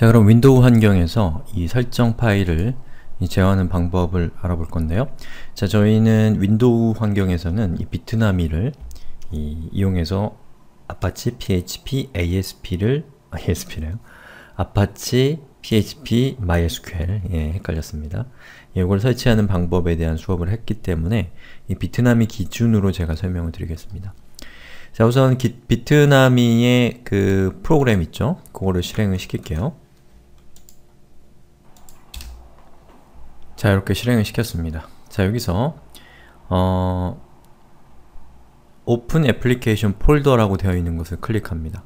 자 그럼 윈도우 환경에서 이 설정 파일을 제어하는 방법을 알아볼 건데요. 자 저희는 윈도우 환경에서는 이 비트나미를 이, 이용해서 아파치 PHP ASP를 아, ASP래요. 아파치 PHP MySQL 예, 헷갈렸습니다. 예, 이걸 설치하는 방법에 대한 수업을 했기 때문에 이 비트나미 기준으로 제가 설명을 드리겠습니다. 자 우선 기, 비트나미의 그 프로그램 있죠? 그거를 실행을 시킬게요. 자 이렇게 실행을 시켰습니다. 자 여기서 어, Open a p p l i c 라고 되어 있는 것을 클릭합니다.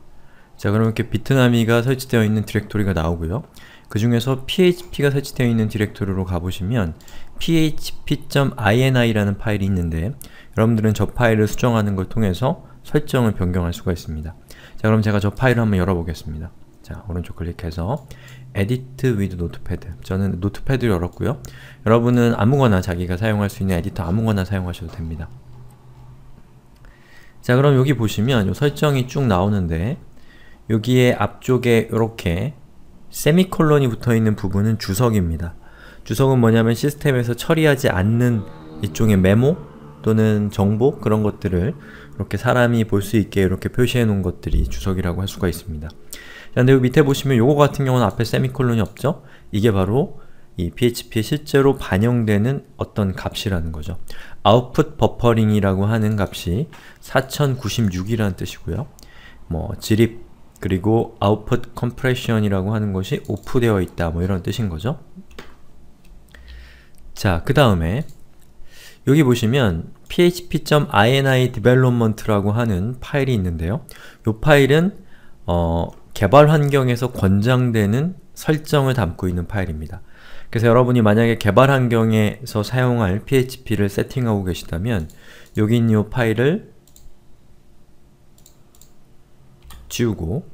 자 그럼 이렇게 비트나미가 설치되어 있는 디렉토리가 나오고요. 그 중에서 php가 설치되어 있는 디렉토리로 가보시면 php.ini라는 파일이 있는데 여러분들은 저 파일을 수정하는 걸 통해서 설정을 변경할 수가 있습니다. 자 그럼 제가 저 파일을 한번 열어보겠습니다. 자, 오른쪽 클릭해서 Edit with Notepad 저는 노트패드 열었고요. 여러분은 아무거나 자기가 사용할 수 있는 에디터 아무거나 사용하셔도 됩니다. 자, 그럼 여기 보시면 요 설정이 쭉 나오는데 여기에 앞쪽에 이렇게 세미콜론이 붙어있는 부분은 주석입니다. 주석은 뭐냐면 시스템에서 처리하지 않는 이쪽의 메모 또는 정보 그런 것들을 이렇게 사람이 볼 수 있게 이렇게 표시해 놓은 것들이 주석이라고 할 수가 있습니다. 그런데 요 밑에 보시면 요거 같은 경우는 앞에 세미콜론이 없죠? 이게 바로 이 PHP에 실제로 반영되는 어떤 값이라는 거죠. output buffering이라고 하는 값이 4096이라는 뜻이고요. 뭐 질입 그리고 output compression이라고 하는 것이 오프되어 있다 뭐 이런 뜻인 거죠. 자, 그 다음에 여기 보시면 php.ini development라고 하는 파일이 있는데요. 이 파일은 어, 개발 환경에서 권장되는 설정을 담고 있는 파일입니다. 그래서 여러분이 만약에 개발 환경에서 사용할 PHP를 세팅하고 계시다면 여기 있는 이 파일을 지우고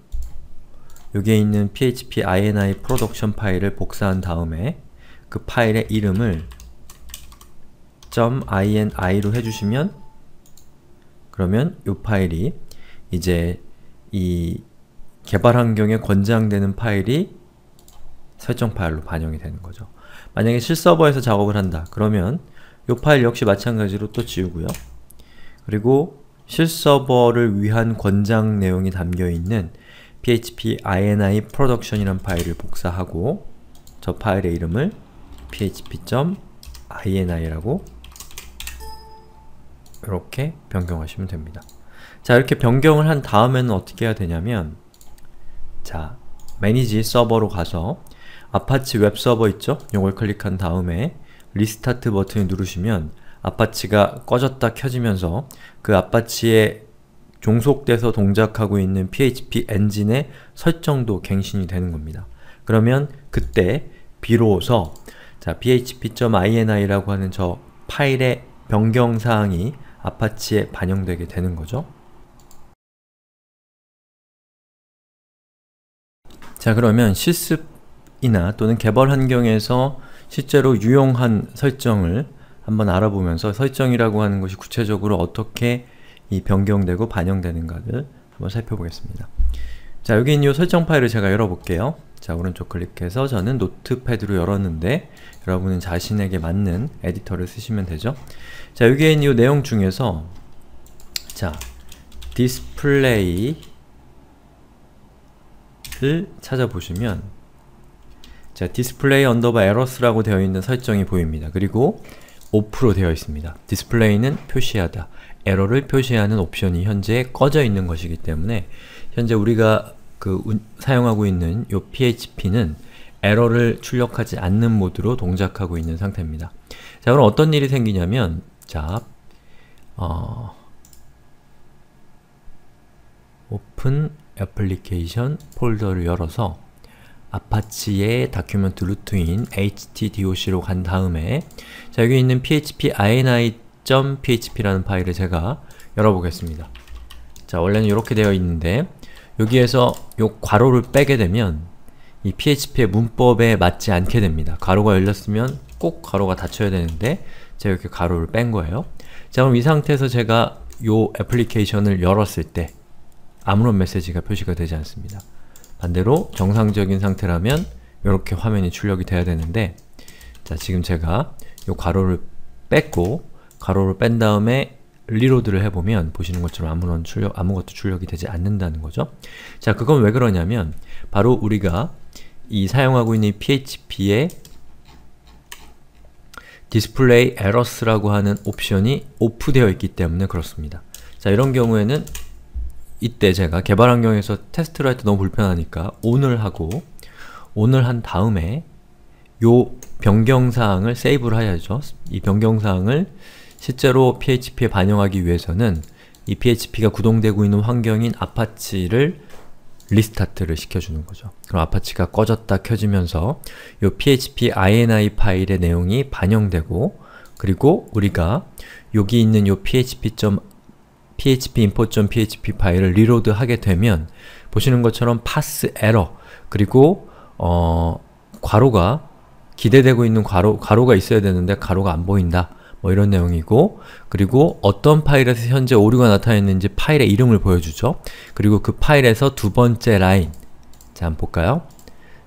여기에 있는 php ini p r o d 파일을 복사한 다음에 그 파일의 이름을 .ini로 해주시면 그러면 이 파일이 이제 이 개발 환경에 권장되는 파일이 설정 파일로 반영이 되는 거죠. 만약에 실서버에서 작업을 한다. 그러면 이 파일 역시 마찬가지로 또 지우고요. 그리고 실서버를 위한 권장 내용이 담겨있는 php ini production이란 파일을 복사하고 저 파일의 이름을 php.ini라고 이렇게 변경하시면 됩니다. 자, 이렇게 변경을 한 다음에는 어떻게 해야 되냐면 자, 매니지 서버로 가서 아파치 웹서버 있죠? 요걸 클릭한 다음에 리스타트 버튼을 누르시면 아파치가 꺼졌다 켜지면서 그 아파치에 종속돼서 동작하고 있는 PHP 엔진의 설정도 갱신이 되는 겁니다. 그러면 그때 비로소 자 php.ini라고 하는 저 파일의 변경사항이 아파치에 반영되게 되는 거죠. 자 그러면 실습이나 또는 개발 환경에서 실제로 유용한 설정을 한번 알아보면서 설정이라고 하는 것이 구체적으로 어떻게 이 변경되고 반영되는가를 한번 살펴보겠습니다. 자 여기 있는 이 설정 파일을 제가 열어볼게요. 자 오른쪽 클릭해서 저는 노트패드로 열었는데 여러분은 자신에게 맞는 에디터를 쓰시면 되죠. 자 여기에 있는 이 내용 중에서 자 디스플레이 를 찾아보시면 자, display u n d e 라고 되어 있는 설정이 보입니다. 그리고 o f 로 되어 있습니다. d i s p l 는 표시하다, 에러를 표시하는 옵션이 현재 꺼져 있는 것이기 때문에 현재 우리가 그 운, 사용하고 있는 요 php는 에러를 출력하지 않는 모드로 동작하고 있는 상태입니다. 자, 그럼 어떤 일이 생기냐면 자, 어, o p 애플리케이션 폴더를 열어서 아파치의 다큐멘트 루트인 htdoc로 간 다음에 자 여기 있는 php ini.php라는 파일을 제가 열어보겠습니다. 자 원래는 이렇게 되어 있는데 여기에서 요 괄호를 빼게 되면 이 php의 문법에 맞지 않게 됩니다. 괄호가 열렸으면 꼭 괄호가 닫혀야 되는데 제가 이렇게 괄호를 뺀 거예요. 자 그럼 이 상태에서 제가 요 애플리케이션을 열었을 때 아무런 메시지가 표시가 되지 않습니다. 반대로 정상적인 상태라면 이렇게 화면이 출력이 돼야 되는데 자 지금 제가 이 가로를 뺐고 가로를 뺀 다음에 리로드를 해보면 보시는 것처럼 아무런 출력, 아무것도 출력이 되지 않는다는 거죠. 자 그건 왜 그러냐면 바로 우리가 이 사용하고 있는 PHP의 display errors라고 하는 옵션이 오프되어 있기 때문에 그렇습니다. 자 이런 경우에는 이때 제가 개발 환경에서 테스트를 할 때 너무 불편하니까 오늘 하고 오늘 한 다음에 요 변경사항을 세이브를 해야죠. 이 변경사항을 실제로 PHP에 반영하기 위해서는 이 PHP가 구동되고 있는 환경인 아파치를 리스타트를 시켜주는 거죠. 그럼 아파치가 꺼졌다 켜지면서 요 PHP ini 파일의 내용이 반영되고 그리고 우리가 여기 있는 요 php.ini phpinfo.php 파일을 리로드 하게 되면 보시는 것처럼 pass error 그리고 어, 괄호가 기대되고 있는 괄호, 괄호가 있어야 되는데 괄호가 안 보인다 뭐 이런 내용이고 그리고 어떤 파일에서 현재 오류가 나타나 있는지 파일의 이름을 보여주죠 그리고 그 파일에서 두 번째 라인 자 한번 볼까요?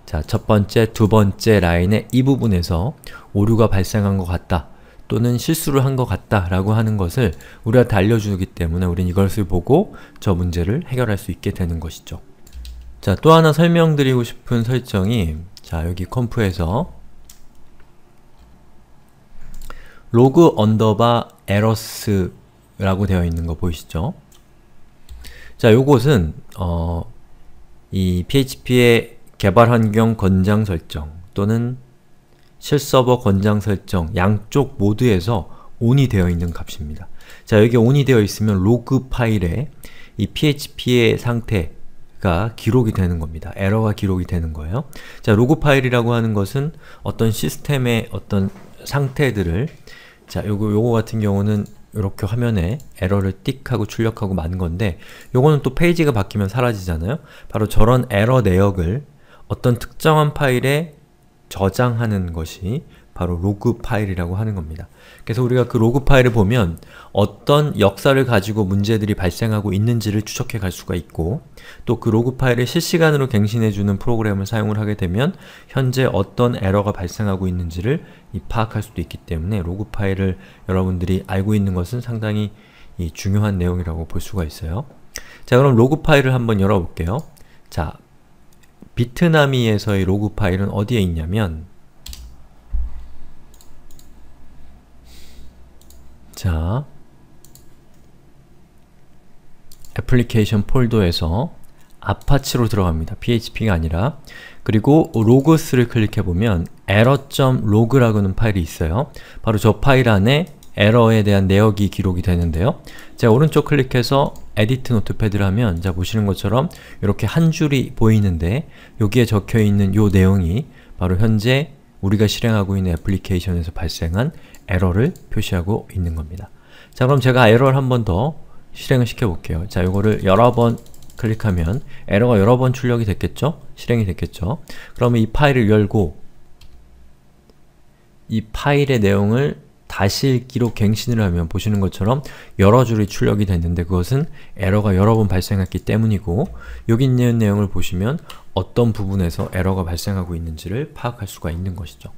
자, 첫 번째, 두 번째 라인의 이 부분에서 오류가 발생한 것 같다 또는 실수를 한 것 같다라고 하는 것을 우리한테 알려주기 때문에 우린 이것을 보고 저 문제를 해결할 수 있게 되는 것이죠. 자, 또 하나 설명드리고 싶은 설정이 자, 여기 컴프에서 로그 언더바 에러스라고 되어 있는 거 보이시죠? 자, 요것은 어, 이 PHP의 개발 환경 권장 설정 또는 실서버 권장 설정 양쪽 모드에서 on이 되어 있는 값입니다. 자 여기 on이 되어 있으면 로그 파일에 이 php의 상태가 기록이 되는 겁니다. 에러가 기록이 되는 거예요. 자 로그 파일이라고 하는 것은 어떤 시스템의 어떤 상태들을 자 요거 요거 같은 경우는 이렇게 화면에 에러를 띡 하고 출력하고 만 건데 요거는 또 페이지가 바뀌면 사라지잖아요. 바로 저런 에러 내역을 어떤 특정한 파일에 저장하는 것이 바로 로그 파일이라고 하는 겁니다. 그래서 우리가 그 로그 파일을 보면 어떤 역사를 가지고 문제들이 발생하고 있는지를 추적해 갈 수가 있고 또 그 로그 파일을 실시간으로 갱신해주는 프로그램을 사용을 하게 되면 현재 어떤 에러가 발생하고 있는지를 파악할 수도 있기 때문에 로그 파일을 여러분들이 알고 있는 것은 상당히 중요한 내용이라고 볼 수가 있어요. 자 그럼 로그 파일을 한번 열어볼게요. 자 비트나미에서의 로그 파일은 어디에 있냐면 자 애플리케이션 폴더에서 아파치로 들어갑니다. php가 아니라 그리고 로그스를 클릭해보면 error.log라고는 하 파일이 있어요. 바로 저 파일 안에 에러에 대한 내역이 기록이 되는데요. 자, 오른쪽 클릭해서 Edit 에디트 노트패드를 하면 자, 보시는 것처럼 이렇게 한 줄이 보이는데 여기에 적혀있는 요 내용이 바로 현재 우리가 실행하고 있는 애플리케이션에서 발생한 에러를 표시하고 있는 겁니다. 자, 그럼 제가 에러를 한 번 더 실행을 시켜볼게요. 자, 이거를 여러 번 클릭하면 에러가 여러 번 출력이 됐겠죠? 실행이 됐겠죠? 그러면 이 파일을 열고 이 파일의 내용을 다시 읽기로 갱신을 하면 보시는 것처럼 여러 줄이 출력이 됐는데 그것은 에러가 여러 번 발생했기 때문이고 여기 있는 내용을 보시면 어떤 부분에서 에러가 발생하고 있는지를 파악할 수가 있는 것이죠.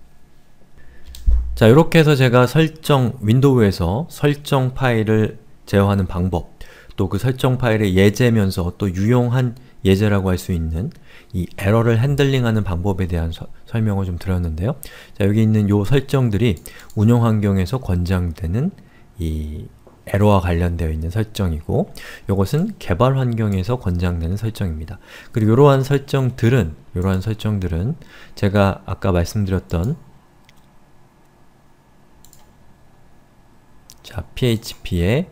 자, 이렇게 해서 제가 설정, 윈도우에서 설정 파일을 제어하는 방법 또 그 설정 파일의 예제면서 또 유용한 예제라고 할 수 있는 이 에러를 핸들링하는 방법에 대한 서, 설명을 좀 드렸는데요. 자, 여기 있는 요 설정들이 운영 환경에서 권장되는 이 에러와 관련되어 있는 설정이고 이것은 개발 환경에서 권장되는 설정입니다. 그리고 이러한 설정들은 이러한 설정들은 제가 아까 말씀드렸던 자, php의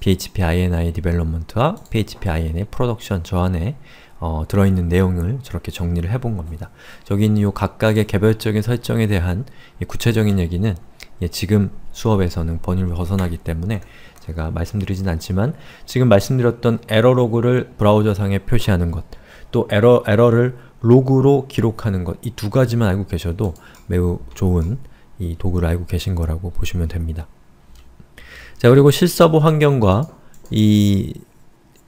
PHP INI 디벨롭먼트와 PHP INI 프로덕션 저 안에 어, 들어있는 내용을 저렇게 정리를 해본 겁니다. 저기 있는 요 각각의 개별적인 설정에 대한 구체적인 얘기는 예, 지금 수업에서는 번일 벗어나기 때문에 제가 말씀드리진 않지만 지금 말씀드렸던 에러 로그를 브라우저상에 표시하는 것, 또 에러, 에러를 로그로 기록하는 것, 이 두 가지만 알고 계셔도 매우 좋은 이 도구를 알고 계신 거라고 보시면 됩니다. 자, 그리고 실서버 환경과 이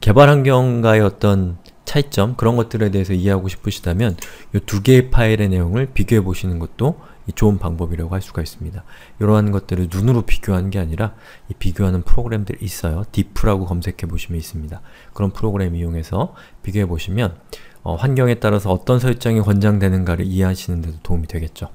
개발 환경과의 어떤 차이점, 그런 것들에 대해서 이해하고 싶으시다면 이 두 개의 파일의 내용을 비교해 보시는 것도 좋은 방법이라고 할 수가 있습니다. 이러한 것들을 눈으로 비교하는 게 아니라 이 비교하는 프로그램들이 있어요. 디프라고 검색해 보시면 있습니다. 그런 프로그램 이용해서 비교해 보시면 어, 환경에 따라서 어떤 설정이 권장되는가를 이해하시는 데도 도움이 되겠죠.